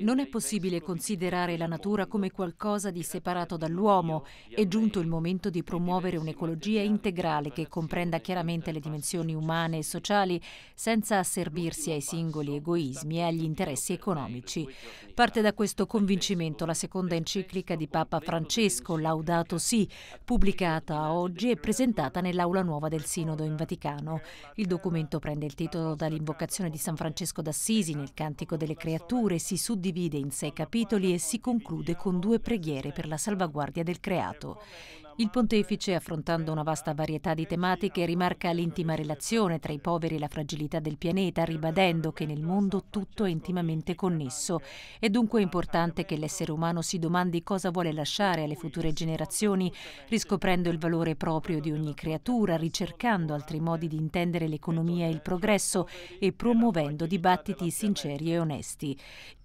Non è possibile considerare la natura come qualcosa di separato dall'uomo. È giunto il momento di promuovere un'ecologia integrale che comprenda chiaramente le dimensioni umane e sociali senza asservirsi ai singoli egoismi e agli interessi economici. Parte da questo convincimento la seconda enciclica di Papa Francesco, Laudato Si, pubblicata oggi e presentata nell'Aula Nuova del Sinodo in Vaticano. Il documento prende il titolo dall'invocazione di San Francesco d'Assisi nel Cantico delle Creature, si suddivide suddivide in sei capitoli e si conclude con due preghiere per la salvaguardia del creato. Il pontefice, affrontando una vasta varietà di tematiche, rimarca l'intima relazione tra i poveri e la fragilità del pianeta, ribadendo che nel mondo tutto è intimamente connesso. È dunque importante che l'essere umano si domandi cosa vuole lasciare alle future generazioni, riscoprendo il valore proprio di ogni creatura, ricercando altri modi di intendere l'economia e il progresso e promuovendo dibattiti sinceri e onesti.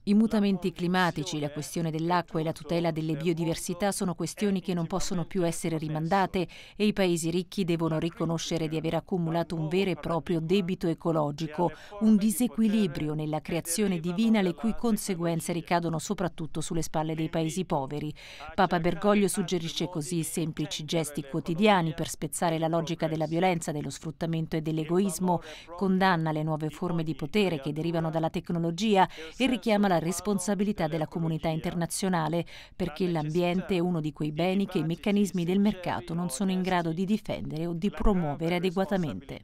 I mutamenti climatici, la questione dell'acqua e la tutela delle biodiversità sono questioni che non possono più essere essere rimandate e i paesi ricchi devono riconoscere di aver accumulato un vero e proprio debito ecologico, un disequilibrio nella creazione divina le cui conseguenze ricadono soprattutto sulle spalle dei paesi poveri. Papa Bergoglio suggerisce così semplici gesti quotidiani per spezzare la logica della violenza, dello sfruttamento e dell'egoismo, condanna le nuove forme di potere che derivano dalla tecnologia e richiama la responsabilità della comunità internazionale perché l'ambiente è uno di quei beni che i meccanismi del mercato non sono in grado di difendere o di promuovere adeguatamente.